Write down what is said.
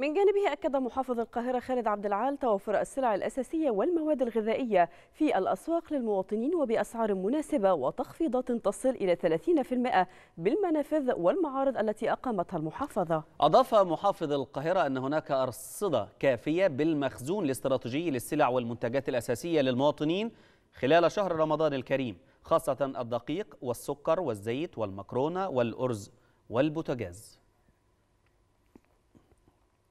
من جانبه أكد محافظ القاهرة خالد عبد العال توفر السلع الأساسية والمواد الغذائية في الأسواق للمواطنين وبأسعار مناسبة وتخفيضات تصل إلى 30% بالمنافذ والمعارض التي أقامتها المحافظة أضاف محافظ القاهرة أن هناك أرصدة كافية بالمخزون الاستراتيجي للسلع والمنتجات الأساسية للمواطنين خلال شهر رمضان الكريم خاصة الدقيق والسكر والزيت والمكرونة والأرز والبوتاجاز